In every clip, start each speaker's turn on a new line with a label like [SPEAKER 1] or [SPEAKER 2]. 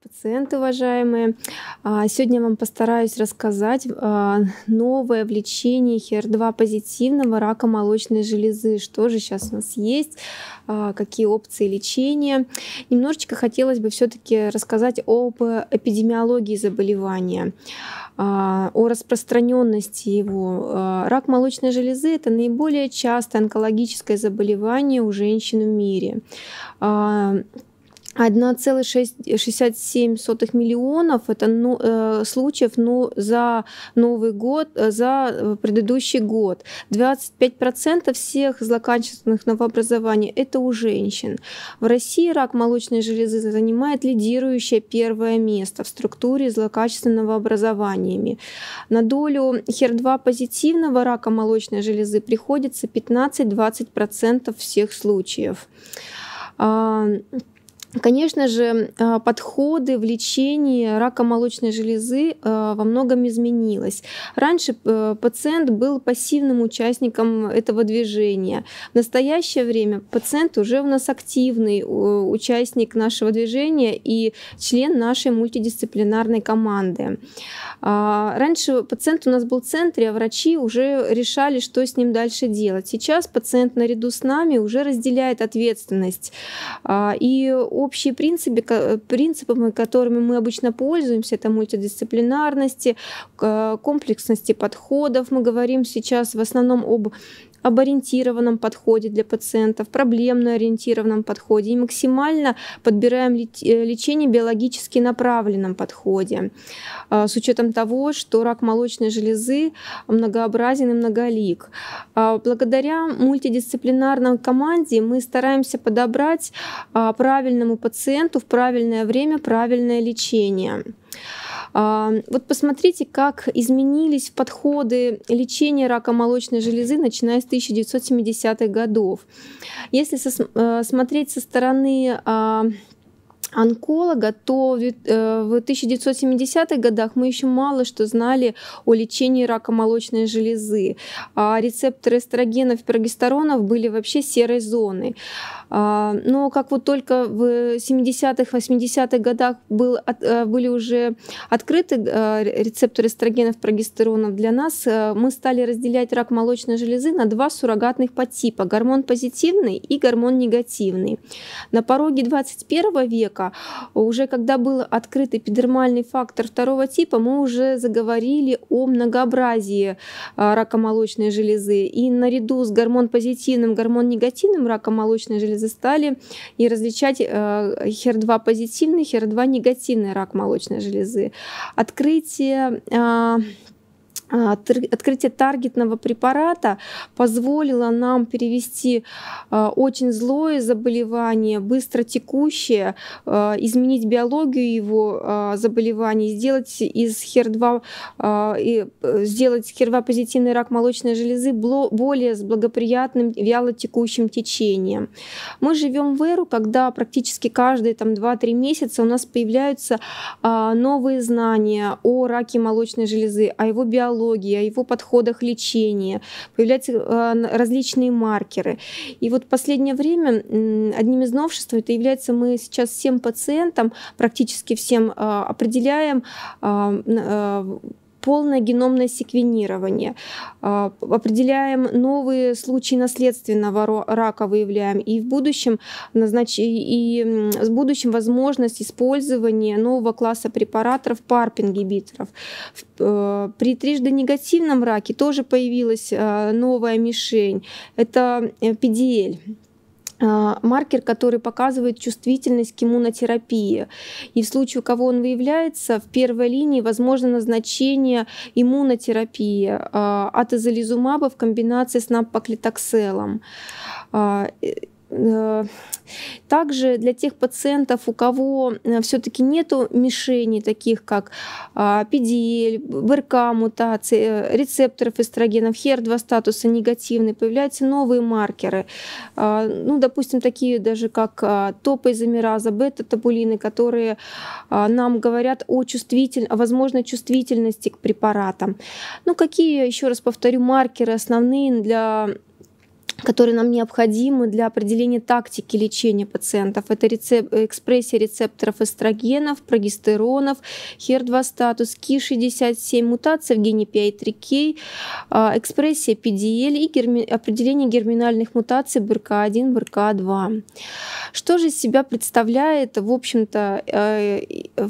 [SPEAKER 1] Пациенты, уважаемые, а, сегодня я вам постараюсь рассказать а, новое в лечении ХЕР-2 позитивного рака молочной железы, что же сейчас у нас есть, а, какие опции лечения. Немножечко хотелось бы все-таки рассказать об эпидемиологии заболевания, о распространенности его. Рак молочной железы – это наиболее частое онкологическое заболевание у женщин в мире 1,67 миллионов это ну, э, случаев ну, за Новый год, э, за э, предыдущий год. 25% всех злокачественных новообразований это у женщин. В России рак молочной железы занимает лидирующее первое место в структуре злокачественного образованиями. На долю хер-2 позитивного рака молочной железы приходится 15-20% всех случаев. А, Конечно же, а, подходы в лечении рака молочной железы а, во многом изменилось. Раньше э, пациент был пассивным участником этого движения. В настоящее время пациент уже у нас активный участник нашего движения и член нашей мультидисциплинарной команды. А, раньше пациент у нас был в центре, а врачи уже решали, что с ним дальше делать. Сейчас пациент наряду с нами уже разделяет ответственность. И общие принципы, э, принципы, которыми мы обычно пользуемся, это мультидисциплинарности, э, комплексности подходов. Мы говорим сейчас в основном об об ориентированном подходе для пациентов, проблемно ориентированном подходе и максимально подбираем э, лечение биологически направленном подходе, а, с учетом того, что рак молочной железы многообразен и многолик. А, благодаря мультидисциплинарной команде мы стараемся подобрать а, правильному пациенту в правильное время правильное лечение. А, вот посмотрите, как изменились подходы лечения рака молочной железы, начиная с 1970-х годов. Если со, э, смотреть со стороны а, онколога, то в 1970-х э, годах мы еще мало что знали о лечении рака молочной железы. А рецепторы эстрогенов и прогестеронов были вообще серой зоной. А, но как вот только в 70-х, 80-х годах был, э, были уже открыты э, рецепторы эстрогенов, прогестеронов для нас, э, мы стали разделять рак молочной железы на два суррогатных подтипа – гормон позитивный и гормон негативный. На пороге 21 века, уже когда был открыт эпидермальный фактор второго типа, мы уже заговорили о многообразии рака молочной железы. И наряду с гормон позитивным, гормон негативным раком молочной железы застали и различать HER2 э, позитивный, HER2 негативный рак молочной железы. Открытие а, а, открытие таргетного препарата позволило нам перевести а, очень злое заболевание, быстро текущее, а, изменить биологию его заболеваний, сделать из ХЕР-2, э, сделать ХЕР-2-позитивный рак молочной железы более с благоприятным вялотекущим течением. Мы живем в эру, когда практически каждые там, 2-3 месяца у нас появляются новые знания о раке молочной железы, о его биологии, онкологии, о его подходах лечения, появляются э, различные маркеры. И вот в последнее время одним из новшеств это является мы сейчас всем пациентам, практически всем э, определяем э, полное геномное секвенирование, а, определяем новые случаи наследственного рака, выявляем, и в будущем, назнач... и в будущем возможность использования нового класса препаратов парпингибиторов э, При трижды негативном раке тоже появилась э, новая мишень, это PDL. Э, а, маркер, который показывает чувствительность к иммунотерапии. И в случае, у кого он выявляется, в первой линии возможно назначение иммунотерапии а, атезолизумаба в комбинации с напоклитокселом. А, э, Э, также для тех пациентов, у кого э, все-таки нет мишеней, таких как PDL, а, БРК мутации, э, рецепторов эстрогенов, HER2 статуса негативный, появляются новые маркеры. А, ну, допустим, такие даже как а, топоизомераза, бета-табулины, которые нам говорят о, чувствитель... о возможной чувствительности к препаратам. Ну, какие, еще раз повторю, маркеры основные для которые нам необходимы для определения тактики лечения пациентов. Это рецеп... Э, экспрессия рецепторов эстрогенов, прогестеронов, HER2 статус, КИ-67, мутация в гене PI3K, а, экспрессия PDL и герми... определение герминальных мутаций БРК1, БРК2. Что же из себя представляет, в общем-то, э,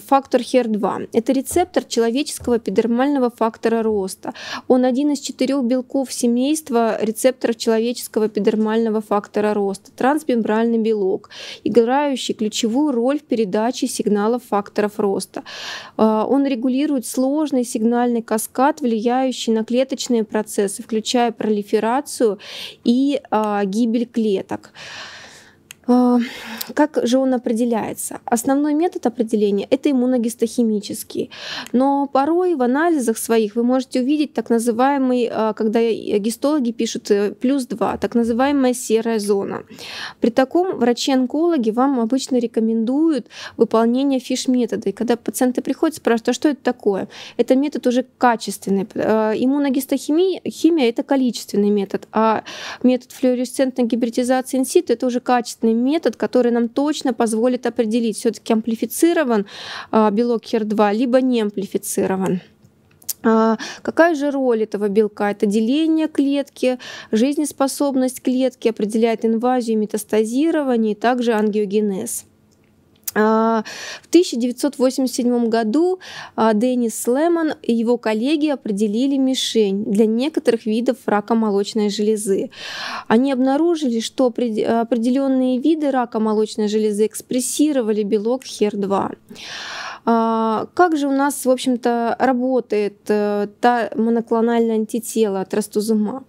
[SPEAKER 1] фактор HER2? Это рецептор человеческого эпидермального фактора роста. Он один из четырех белков семейства рецепторов человеческого клинического эпидермального фактора роста, трансмембранный белок, играющий ключевую роль в передаче сигналов факторов роста. А, он регулирует сложный сигнальный каскад, влияющий на клеточные процессы, включая пролиферацию и а, гибель клеток. А, как же он определяется? Основной метод определения — это иммуногистохимический. Но порой в анализах своих вы можете увидеть так называемый, а, когда гистологи пишут э, плюс 2, так называемая серая зона. При таком врачи-онкологи вам обычно рекомендуют выполнение фиш-метода. И когда пациенты приходят, спрашивают, а что это такое? Это метод уже качественный. Э, иммуногистохимия — это количественный метод, а метод флюоресцентной гибридизации инситу — это уже качественный метод, который нам точно позволит определить, все-таки амплифицирован а, белок HER2, либо не амплифицирован. А, какая же роль этого белка? Это деление клетки, жизнеспособность клетки, определяет инвазию, метастазирование и также ангиогенез. А, в 1987 году а, Деннис Лемон и его коллеги определили мишень для некоторых видов рака молочной железы. Они обнаружили, что определенные виды рака молочной железы экспрессировали белок HER2. А, как же у нас, в общем-то, работает э, та моноклональное антитело от растузумаб?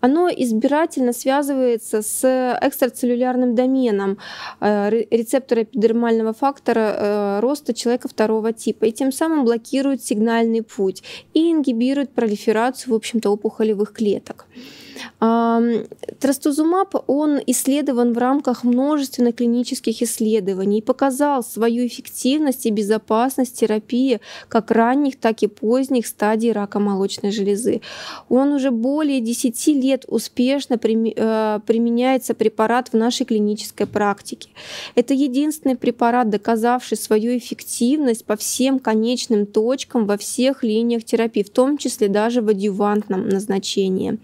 [SPEAKER 1] Оно избирательно связывается с экстрацеллюлярным доменом э, рецептора эпидермального фактора э, роста человека второго типа и тем самым блокирует сигнальный путь и ингибирует пролиферацию, в общем-то, опухолевых клеток. Трастузумаб, он исследован в рамках множественных клинических исследований и показал свою эффективность и безопасность терапии как ранних, так и поздних стадий рака молочной железы. Он уже более 10 лет успешно э, применяется препарат в нашей клинической практике. Это единственный препарат, доказавший свою эффективность по всем конечным точкам во всех линиях терапии, в том числе даже в адювантном назначении.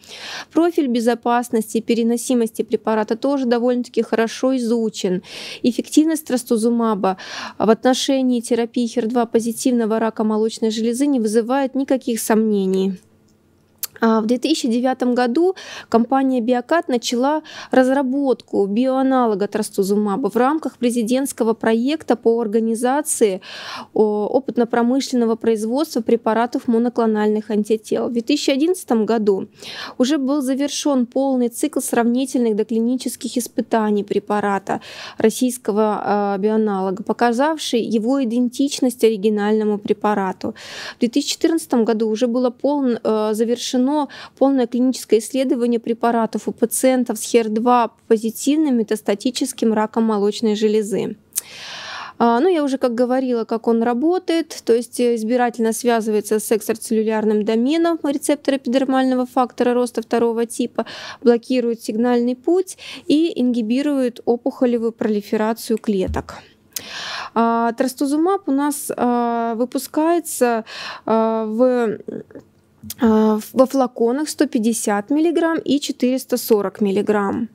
[SPEAKER 1] Профиль профиль безопасности, и переносимости препарата тоже довольно-таки хорошо изучен. Эффективность трастузумаба в отношении терапии HER2 позитивного рака молочной железы не вызывает никаких сомнений. А, в 2009 году компания «Биокат» начала разработку биоаналога трастузумаба в рамках президентского проекта по организации опытно-промышленного производства препаратов моноклональных антител. В 2011 году уже был завершен полный цикл сравнительных доклинических испытаний препарата российского а, биоаналога, показавший его идентичность оригинальному препарату. В 2014 году уже было пол э, завершено проведено полное клиническое исследование препаратов у пациентов с HER2 позитивным метастатическим раком молочной железы. А, ну, я уже как говорила, как он работает, то есть э, избирательно связывается с экстрацеллюлярным доменом рецептора эпидермального фактора роста второго типа, блокирует сигнальный путь и ингибирует опухолевую пролиферацию клеток. А, трастузумаб у нас а, выпускается в Э, во флаконах 150 мг и 440 мг. Э,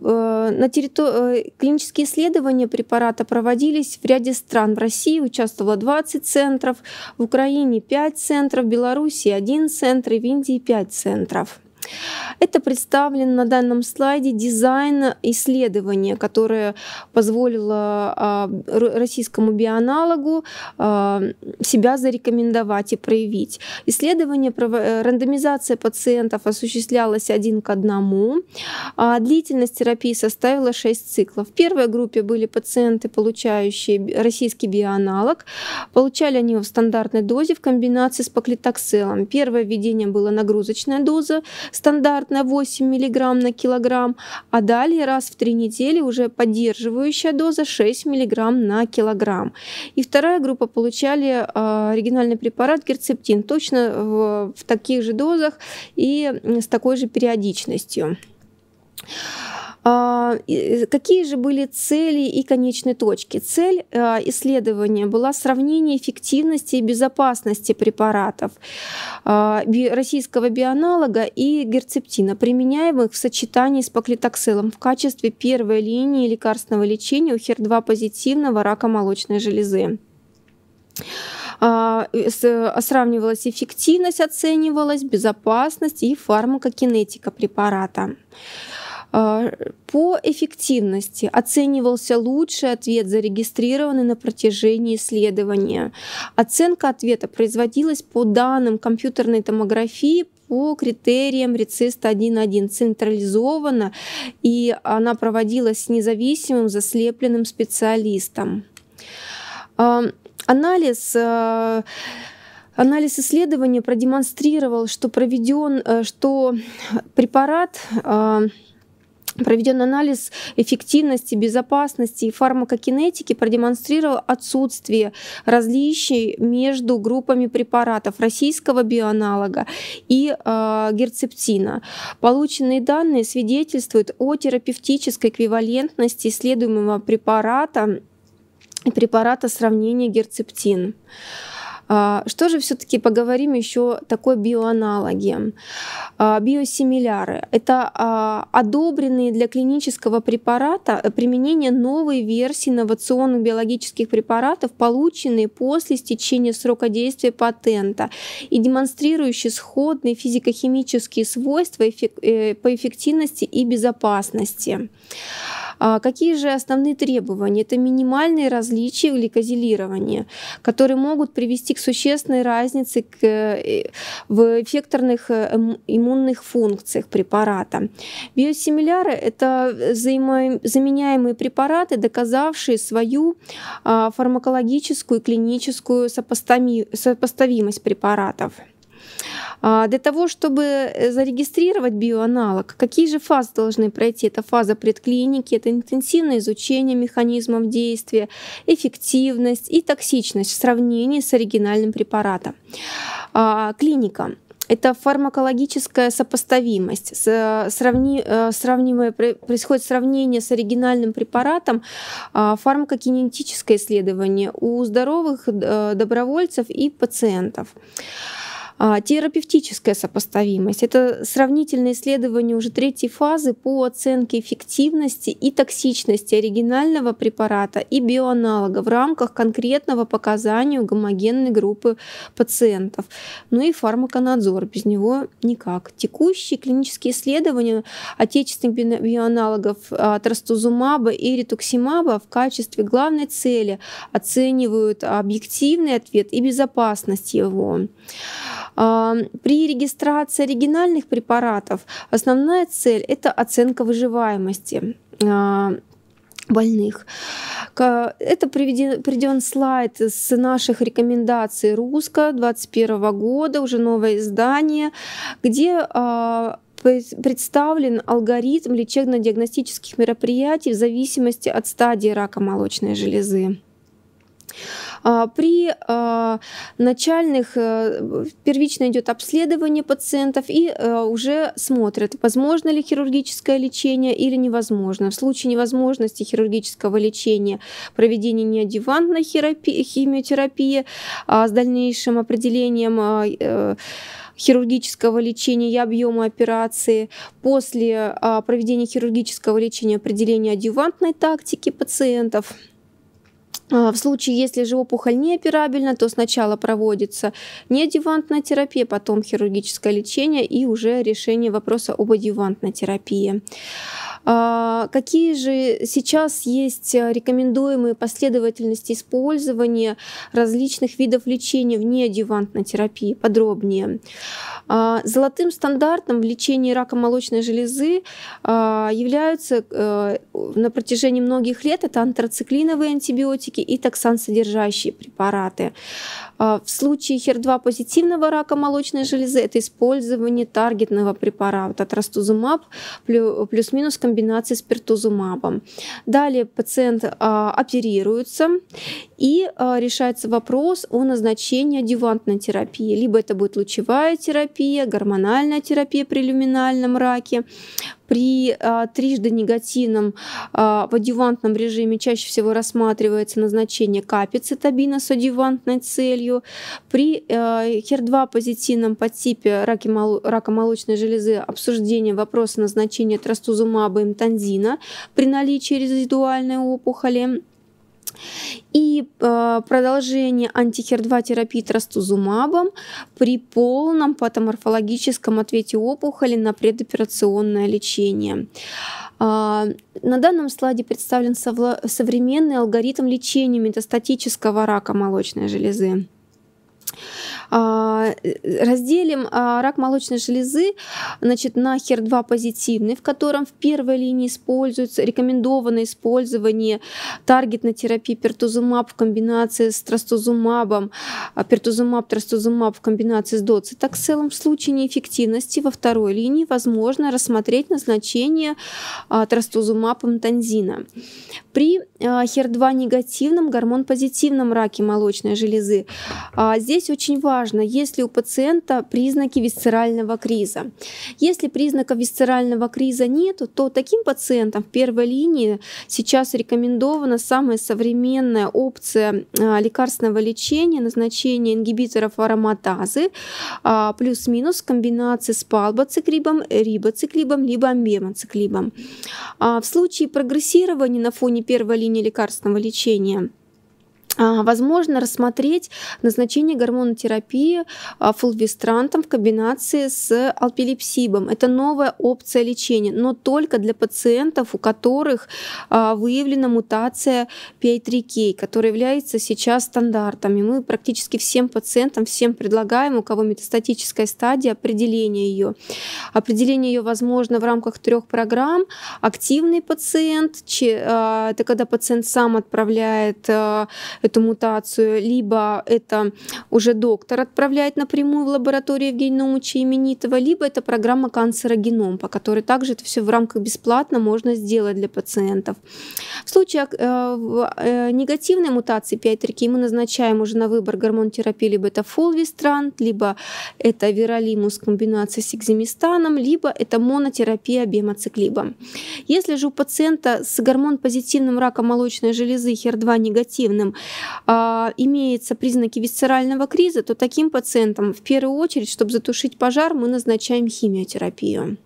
[SPEAKER 1] э, на территории клинические исследования препарата проводились в ряде стран. В России участвовало 20 центров, в Украине 5 центров, в Беларуси 1 центр и в Индии 5 центров. Это представлен на данном слайде дизайн исследования, которое позволило а, российскому биоаналогу а, себя зарекомендовать и проявить. Исследование, э, рандомизация пациентов осуществлялась один к одному. А длительность терапии составила 6 циклов. В первой группе были пациенты, получающие российский биоаналог. Получали они его в стандартной дозе в комбинации с поклитокселом. Первое введение было нагрузочная доза, стандартная 8 мг на килограмм, а далее раз в 3 недели уже поддерживающая доза 6 мг на килограмм. И вторая группа получали а, оригинальный препарат герцептин точно в, в таких же дозах и с такой же периодичностью. А, э, какие же были цели и конечные точки? Цель э, исследования была сравнение эффективности и безопасности препаратов а, российского биоаналога и герцептина, применяемых в сочетании с паклитокселом в качестве первой линии лекарственного лечения у ХЕР-2-позитивного рака молочной железы а, э, сравнивалась эффективность, оценивалась безопасность и фармакокинетика препарата. А, по эффективности оценивался лучший ответ, зарегистрированный на протяжении исследования. Оценка ответа производилась по данным компьютерной томографии по критериям РЕЦИСТ 1.1 централизованно, и она проводилась с независимым заслепленным специалистом. А, анализ а, Анализ исследования продемонстрировал, что проведен, э, что препарат Проведен анализ эффективности, безопасности и фармакокинетики продемонстрировал отсутствие различий между группами препаратов российского биоаналога и э, герцептина. Полученные данные свидетельствуют о терапевтической эквивалентности исследуемого препарата и препарата сравнения герцептин. А, что же все-таки поговорим еще такой биоаналоги? А, биосимиляры. Это а, одобренные для клинического препарата э, применение новой версии инновационных биологических препаратов, полученные после стечения срока действия патента и демонстрирующие сходные физико-химические свойства э, по эффективности и безопасности. А какие же основные требования? Это минимальные различия в гликозилировании, которые могут привести к существенной разнице к, э, в эффекторных э, эм, иммунных функциях препарата. Биосимиляры – это заменяемые препараты, доказавшие свою а, фармакологическую и клиническую сопоставимость препаратов. А, для того, чтобы э, зарегистрировать биоаналог, какие же фазы должны пройти? Это фаза предклиники, это интенсивное изучение механизмов действия, эффективность и токсичность в сравнении с оригинальным препаратом. А, клиника это фармакологическая сопоставимость. Сравни, э, сравнимое, происходит сравнение с оригинальным препаратом, а, фармакокинетическое исследование у здоровых э, добровольцев и пациентов. А, терапевтическая сопоставимость – это сравнительное исследование уже третьей фазы по оценке эффективности и токсичности оригинального препарата и биоаналога в рамках конкретного показания гомогенной группы пациентов. Ну и фармаконадзор, без него никак. Текущие клинические исследования отечественных биоаналогов а, трастузумаба и ритуксимаба в качестве главной цели оценивают объективный ответ и безопасность его. При регистрации оригинальных препаратов основная цель – это оценка выживаемости а, больных. Это приведен, слайд с наших рекомендаций Руска 2021 года, уже новое издание, где а, представлен алгоритм лечебно-диагностических мероприятий в зависимости от стадии рака молочной железы. А, при а, начальных э, первично идет обследование пациентов и э, уже смотрят, возможно ли хирургическое лечение или невозможно. В случае невозможности хирургического лечения проведение неодевантной химиотерапии а, с дальнейшим определением э, хирургического лечения и объема операции, после проведения хирургического лечения определения адювантной тактики пациентов – а, в случае, если же опухоль неоперабельна, то сначала проводится неодевантная терапия, потом хирургическое лечение и уже решение вопроса об адевантной терапии. А, какие же сейчас есть а, рекомендуемые последовательности использования различных видов лечения в неодевантной терапии? Подробнее. Золотым стандартом в лечении рака молочной железы являются э, на протяжении многих лет это антрациклиновые антибиотики, таблетки и токсан-содержащие препараты. А, в случае HER2 позитивного рака молочной железы это использование таргетного препарата трастузумаб плюс-минус комбинации с пертузумабом. Далее пациент а, оперируется и а, решается вопрос о назначении адювантной терапии. Либо это будет лучевая терапия, гормональная терапия при люминальном раке. При а, трижды негативном а, в адювантном режиме чаще всего рассматривается назначение капицитабина с адювантной целью. При а, хер-2 позитивном по типе раки, мол, рака молочной железы обсуждение вопроса назначения трастузумаба и мтанзина при наличии резидуальной опухоли и э, продолжение антихер-2 терапии трастузумабом при полном патоморфологическом ответе опухоли на предоперационное лечение. Э, на данном слайде представлен современный алгоритм лечения метастатического рака молочной железы. А, разделим а, рак молочной железы значит, на хер 2 позитивный, в котором в первой линии используется рекомендовано использование таргетной терапии пертузумаб в комбинации с трастузумабом, а, пертузумаб, трастузумаб в комбинации с доцитокселом. В случае неэффективности во второй линии возможно рассмотреть назначение трастузумабом танзина При хер 2 негативном гормон позитивном раке молочной железы здесь очень важно важно, есть ли у пациента признаки висцерального криза. Если признаков висцерального криза нет, то таким пациентам в первой линии сейчас рекомендована самая современная опция а, лекарственного лечения, назначение ингибиторов ароматазы а, плюс-минус в комбинации с палбоциклибом, рибоциклибом, либо амбемоциклибом. А, в случае прогрессирования на фоне первой линии лекарственного лечения а, возможно рассмотреть назначение гормонотерапии а, фулвистрантом в комбинации с алпилипсибом. Это новая опция лечения, но только для пациентов, у которых а, выявлена мутация PI3K, которая является сейчас стандартом. И мы практически всем пациентам, всем предлагаем, у кого метастатическая стадия, определение ее. Определение ее возможно в рамках трех программ. Активный пациент, это когда пациент сам отправляет эту мутацию, либо это уже доктор отправляет напрямую в лабораторию Евгения Наумовича именитого, либо это программа «Канцерогеном», по которой также это все в рамках бесплатно можно сделать для пациентов. В случае э, э, негативной мутации пиатрики мы назначаем уже на выбор гормон терапии либо это фолвистрант, либо это виролимус комбинация с экземистаном, либо это монотерапия бемоциклибом. Если же у пациента с гормон-позитивным раком молочной железы HER2 негативным а, имеются признаки висцерального криза, то таким пациентам в первую очередь, чтобы затушить пожар, мы назначаем химиотерапию.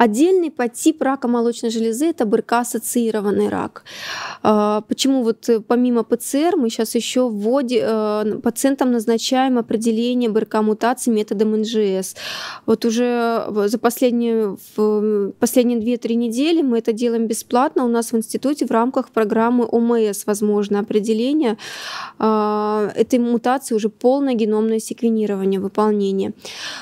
[SPEAKER 1] Отдельный подтип рака молочной железы – это БРК-ассоциированный рак. А, почему вот э, помимо ПЦР мы сейчас еще вводе, э, пациентам назначаем определение БРК-мутации методом НЖС. Вот уже э, за последние, последние 2-3 недели мы это делаем бесплатно у нас в институте в рамках программы ОМС, возможно, определение а, этой мутации уже полное геномное секвенирование, выполнение.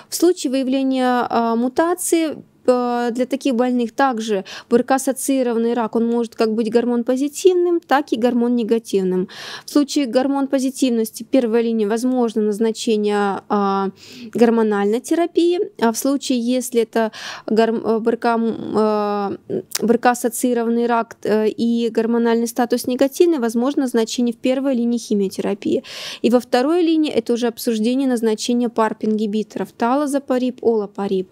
[SPEAKER 1] В случае выявления а, мутации Э, для таких больных также БРК-ассоциированный рак, он может как быть гормон позитивным, так и гормон негативным. В случае гормон позитивности первой линии возможно назначение а, гормональной терапии, а в случае, если это э, БРК, э, БРК-ассоциированный рак и гормональный статус негативный, возможно назначение в первой линии химиотерапии. И во второй линии это уже обсуждение назначения PARP-ингибиторов, талозапариб, олапариб.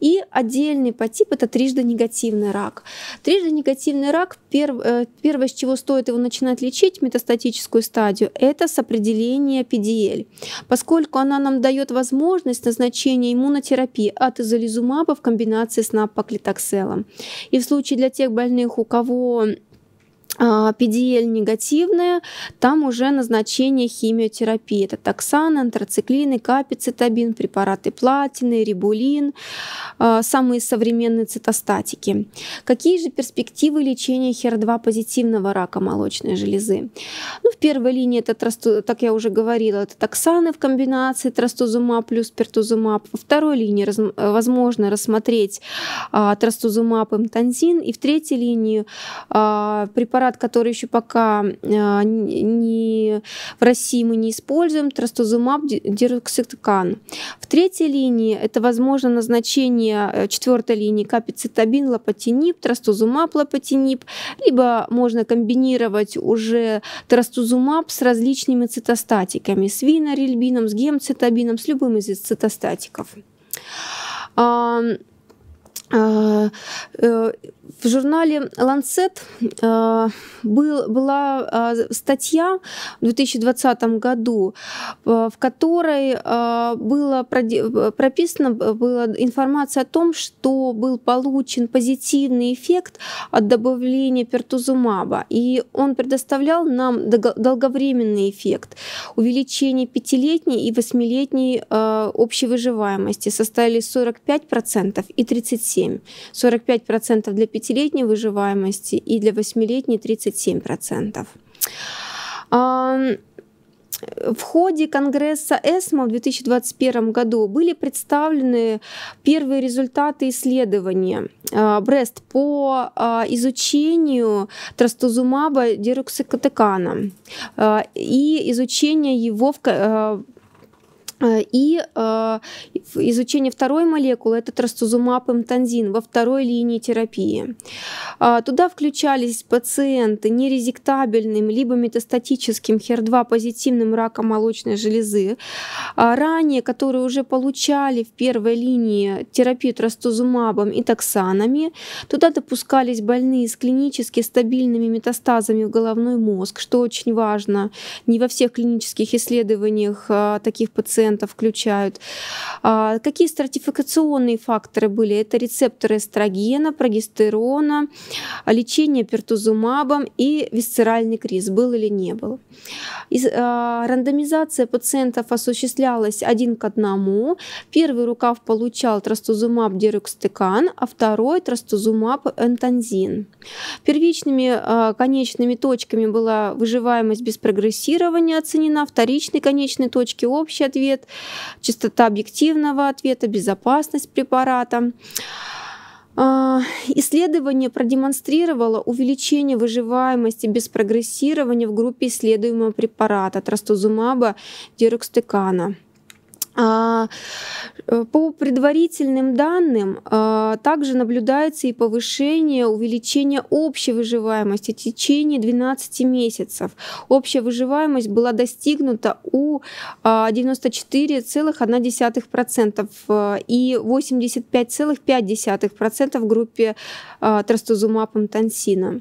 [SPEAKER 1] И отдельный подтип – это трижды негативный рак. Трижды негативный рак, э, первое, с чего стоит его начинать лечить, метастатическую стадию, это с определения PDL, поскольку она нам дает возможность назначения иммунотерапии от изолизумаба в комбинации с напоклитокселом. И в случае для тех больных, у кого PDL а, негативные, там уже назначение химиотерапии. Это токсаны, антрациклины, капицитабин, препараты платины, рибулин, а, самые современные цитостатики. Какие же перспективы лечения HER2 позитивного рака молочной железы? Ну, в первой линии это, так я уже говорила, это токсаны в комбинации трастузумаб плюс пертузумаб. Во второй линии возможно рассмотреть а, трастузумаб и мтанзин. И в третьей линии препараты препарат, который еще пока а, не, в России мы не используем, трастузумаб, дироксикан. В третьей линии это возможно назначение э, четвертой линии капицитабин, лопатинип, трастузумаб, лопатинип, либо можно комбинировать уже трастузумаб с различными цитостатиками, с винорельбином, с гемцитабином, с любым из цитостатиков. Э, э, в журнале Lancet э, был, была статья в 2020 году, в которой была прописана была информация о том, что был получен позитивный эффект от добавления пертузумаба, и он предоставлял нам долговременный эффект увеличение пятилетней и восьмилетней общей выживаемости составили 45% и 37%. 37. 45% для пятилетней выживаемости и для восьмилетней 37%. А, в ходе Конгресса ЭСМО в 2021 году были представлены первые результаты исследования а, Брест по а, изучению трастузумаба деруксикотекана и изучение его в Э, и э, изучение второй молекулы, это трастузумаб эмтанзин во второй линии терапии. Э, туда включались пациенты нерезектабельным либо метастатическим HER2-позитивным раком молочной железы, э, ранее которые уже получали в первой линии терапию трастузумабом и токсанами. Туда допускались больные с клинически стабильными метастазами в головной мозг, что очень важно. Не во всех клинических исследованиях э, таких пациентов пациента включают. А, какие стратификационные факторы были? Это рецепторы эстрогена, прогестерона, лечение пертузумабом и висцеральный криз, был или не был. А, рандомизация пациентов осуществлялась один к одному. Первый рукав получал трастузумаб дерюкстекан, а второй трастузумаб энтанзин. Первичными а, конечными точками была выживаемость без прогрессирования оценена, вторичные конечные точки общий ответ ответ, чистота объективного ответа, безопасность препарата. А, исследование продемонстрировало увеличение выживаемости без прогрессирования в группе исследуемого препарата трастузумаба дирокстекана. А, э, по предварительным данным а, также наблюдается и повышение, увеличение общей выживаемости в течение 12 месяцев. Общая выживаемость была достигнута у 94,1% а, э, и 85,5% в группе трастузумапом тансина.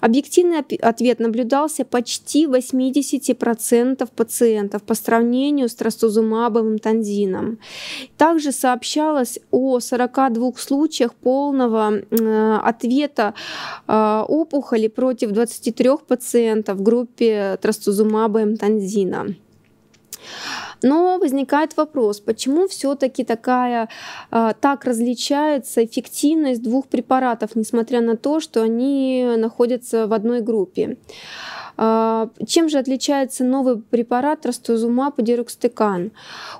[SPEAKER 1] Объективный ответ наблюдался почти 80% пациентов по сравнению с трастузумабовым фентандином. Также сообщалось о 42 случаях полного э, ответа э, опухоли против 23 пациентов в группе трастузумаба и эмтанзина. Но возникает вопрос, почему все-таки такая э, так различается эффективность двух препаратов, несмотря на то, что они находятся в одной группе. А, чем же отличается новый препарат растузума подирокстыкан?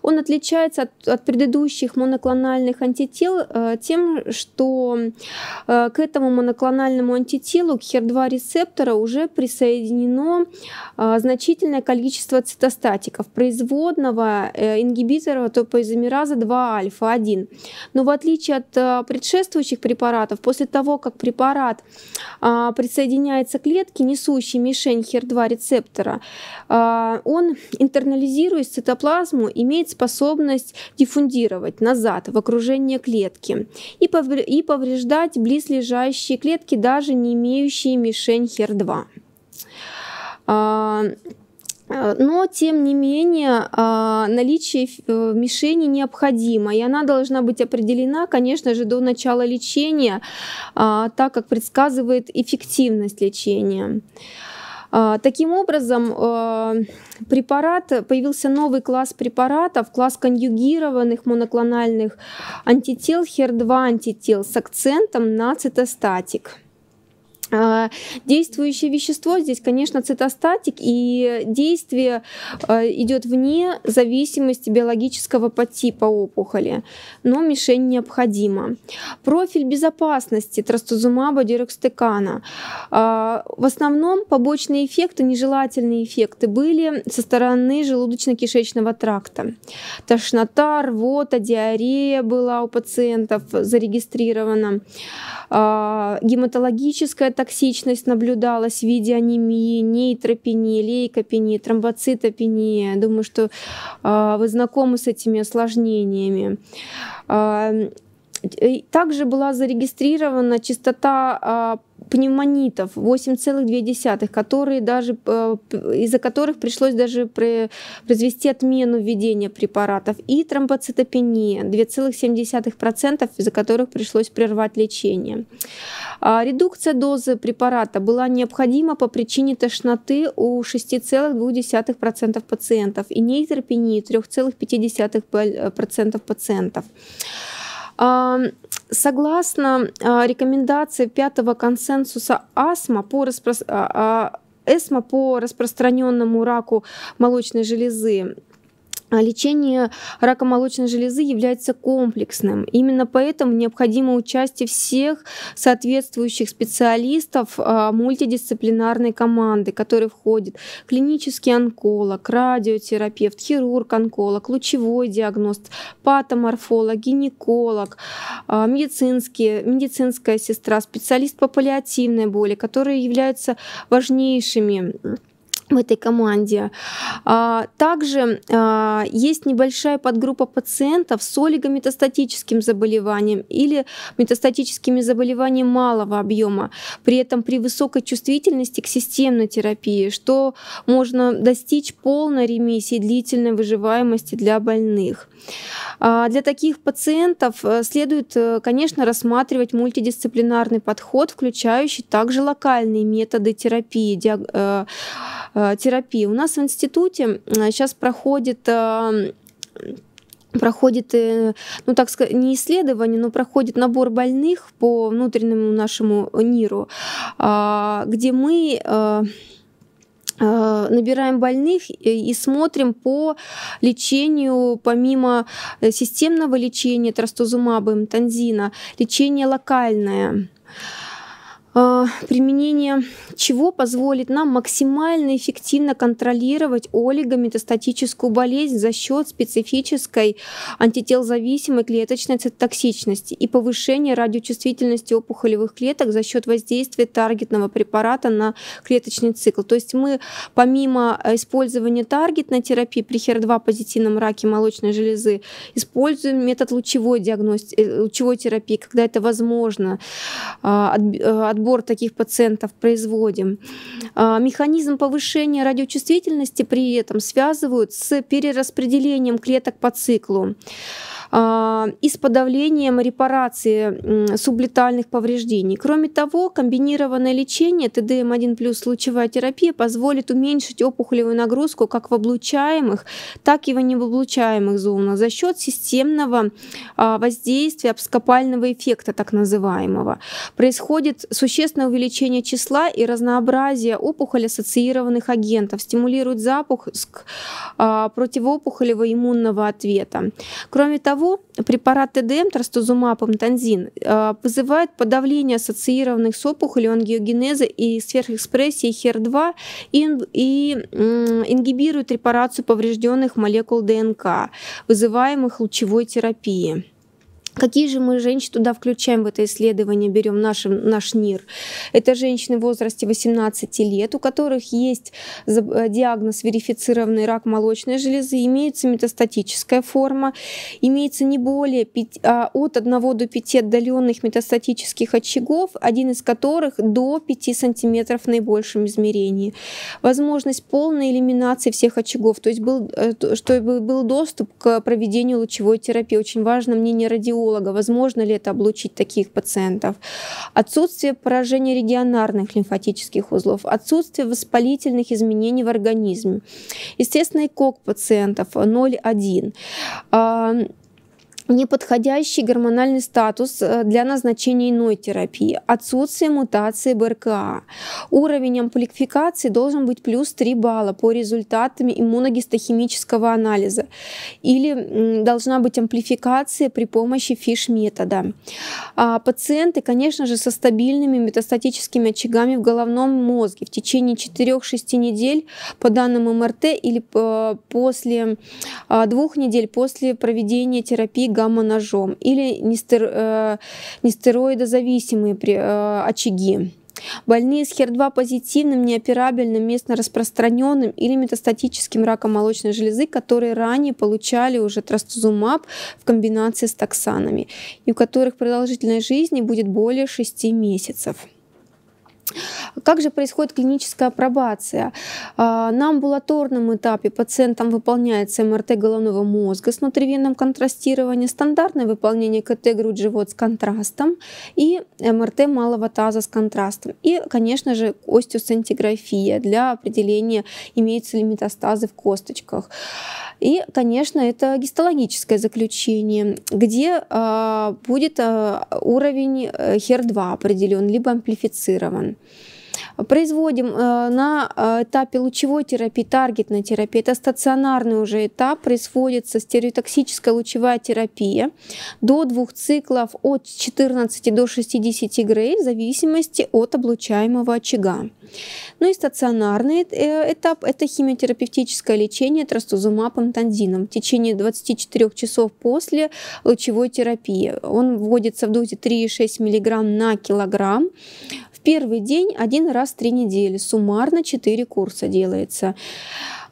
[SPEAKER 1] Он отличается от, от предыдущих моноклональных антител э, тем, что э, к этому моноклональному антителу, к HER2 рецептора, уже присоединено э, значительное количество цитостатиков, производного ингибитора топоизомераза 2 альфа-1. Но в отличие от предшествующих препаратов, после того, как препарат а, присоединяется к клетке, несущей мишень хер 2 рецептора, а, он, интернализируя цитоплазму, имеет способность диффундировать назад в окружение клетки и повреждать близлежащие клетки, даже не имеющие мишень хер 2 а, а, Но, тем не менее, наличие э, мишени необходимо, и она должна быть определена, конечно же, до начала лечения, так как предсказывает эффективность лечения. А, таким образом, э, препарат, появился новый класс препаратов, класс конъюгированных моноклональных антител, HER2 антител с акцентом на цитостатик. А, действующее вещество здесь, конечно, цитостатик, и действие а, идет вне зависимости биологического подтипа опухоли, но мишень необходима. Профиль безопасности трастузумаба дирекстекана. А, в основном побочные эффекты, нежелательные эффекты были со стороны желудочно-кишечного тракта. Тошнота, рвота, диарея была у пациентов зарегистрирована. Гематологическая токсичность наблюдалась в виде анемии, нейтропении, лейкопении, тромбоцитопении. Думаю, что э, вы знакомы с этими осложнениями. Э, также была зарегистрирована частота э, пневмонитов 8,2, которые даже, э, из-за которых пришлось даже произвести отмену введения препаратов, и тромбоцитопения 2,7%, из-за которых пришлось прервать лечение. А, редукция дозы препарата была необходима по причине тошноты у 6,2% пациентов и нейтерпении 3,5% э, пациентов согласно а, рекомендации пятого консенсуса АСМА по распро... А, а, ЭСМА по распространенному раку молочной железы а лечение рака молочной железы является комплексным. Именно поэтому необходимо участие всех соответствующих специалистов а, мультидисциплинарной команды, которые входят клинический онколог, радиотерапевт, хирург-онколог, лучевой диагност, патоморфолог, гинеколог, а, медицинские, медицинская сестра, специалист по паллиативной боли, которые являются важнейшими в этой команде. А, также а, есть небольшая подгруппа пациентов с олигометастатическим заболеванием или метастатическими заболеваниями малого объема, при этом при высокой чувствительности к системной терапии, что можно достичь полной ремиссии длительной выживаемости для больных. А, для таких пациентов э, следует, э, конечно, рассматривать мультидисциплинарный подход, включающий также локальные методы терапии, диаг э, Э, терапии. У нас в институте сейчас э, проходит э, проходит, ну так сказать, не исследование, но проходит набор больных по внутреннему нашему НИРу, а, где мы набираем больных и смотрим по лечению, помимо системного лечения трастузумаба, танзина, лечение локальное. А, применение чего позволит нам максимально эффективно контролировать олигометастатическую болезнь за счет специфической антителзависимой клеточной цитотоксичности и повышения радиочувствительности опухолевых клеток за счет воздействия таргетного препарата на клеточный цикл. То есть мы помимо э, использования таргетной терапии при HER2 позитивном раке молочной железы используем метод лучевой диагности, э, лучевой терапии, когда это возможно, а, от э, отбор таких пациентов производим. А, механизм повышения радиочувствительности при этом связывают с перераспределением клеток по циклу. А, и с подавлением репарации сублетальных повреждений. Кроме того, комбинированное лечение ТДМ1 плюс лучевая терапия позволит уменьшить опухолевую нагрузку как в облучаемых, так и в невоблучаемых зонах за счет системного а, воздействия обскопального эффекта так называемого. Происходит существенное увеличение числа и разнообразия опухоли ассоциированных агентов, стимулирует запуск а, противоопухолевого иммунного ответа. Кроме того, того, а препарат ТДМ, трастузумаб, амтанзин, э, вызывает подавление ассоциированных с опухолью ангиогенеза и сверхэкспрессии HER2 и, и ингибирует репарацию поврежденных молекул ДНК, вызываемых лучевой терапией. Какие же мы женщин туда включаем в это исследование, берем наш, наш НИР? Это женщины в возрасте 18 лет, у которых есть э, диагноз верифицированный рак молочной железы, имеется метастатическая форма, имеется не более 5, а от 1 до 5 отдаленных метастатических очагов, один из которых до 5 сантиметров в наибольшем измерении. Возможность полной элиминации всех очагов, то есть был, э, чтобы был доступ к проведению лучевой терапии. Очень важно мнение радио кардиолога, возможно ли это облучить таких пациентов, отсутствие поражения регионарных лимфатических узлов, отсутствие воспалительных изменений в организме, естественно, ЭКОК пациентов 0,1 неподходящий гормональный статус э, для назначения иной терапии, отсутствие мутации БРКА. Уровень амплификации должен быть плюс 3 балла по результатам иммуногистохимического анализа или должна быть амплификация при помощи ФИШ-метода. А пациенты, конечно же, со стабильными метастатическими очагами в головном мозге в течение 4-6 недель по данным МРТ или э, после а, двух недель после проведения терапии гамма-ножом или нестер, э, нестероидозависимые при, э, очаги. Больные с хер 2 позитивным, неоперабельным, местно распространенным или метастатическим раком молочной железы, которые ранее получали уже трастузумаб в комбинации с таксанами, и у которых продолжительность жизни будет более 6 месяцев. Как же происходит клиническая апробация? А, на амбулаторном этапе пациентам выполняется МРТ головного мозга с внутривенным контрастированием, стандартное выполнение КТ грудь-живот с контрастом и МРТ малого таза с контрастом. И, конечно же, остеосцинтиграфия для определения, имеются ли метастазы в косточках. И, конечно, это гистологическое заключение, где а, будет а, уровень HER2 э, определен, либо амплифицирован. Производим э, на э, этапе лучевой терапии, таргетной терапии. Это стационарный уже этап. Происходится стереотоксическая лучевая терапия до двух циклов от 14 до 60 грей в зависимости от облучаемого очага. Ну и стационарный э, этап – это химиотерапевтическое лечение трастузумабом тонзином в течение 24 часов после лучевой терапии. Он вводится в дозе 3,6 мг на килограмм первый день один раз в три недели. Суммарно 4 курса делается.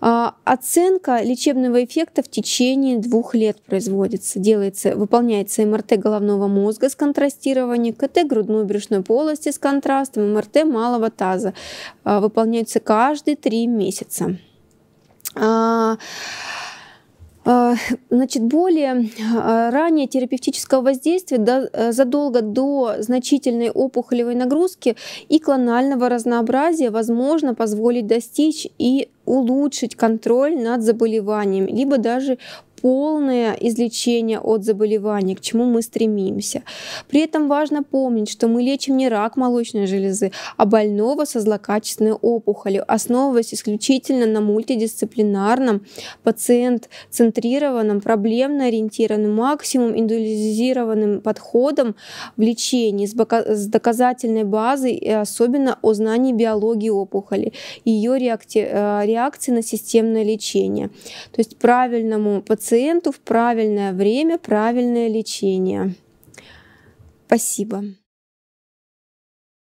[SPEAKER 1] А, оценка лечебного эффекта в течение двух лет производится. Делается, выполняется МРТ головного мозга с контрастированием, КТ грудной брюшной полости с контрастом, МРТ малого таза. А, выполняется каждые три месяца. А, а, значит, более а, ранее терапевтического воздействия э, задолго до значительной опухолевой нагрузки и клонального разнообразия возможно позволить достичь и улучшить контроль над заболеванием, либо даже полное излечение от заболевания, к чему мы стремимся. При этом важно помнить, что мы лечим не рак молочной железы, а больного со злокачественной опухолью, основываясь исключительно на мультидисциплинарном, пациент-центрированном, проблемно ориентированном, максимум индивидуализированным подходом в лечении с доказательной базой, и особенно о знании биологии опухоли, ее э, реакции на системное лечение. То есть правильному пациенту пациенту в правильное время правильное лечение. Спасибо.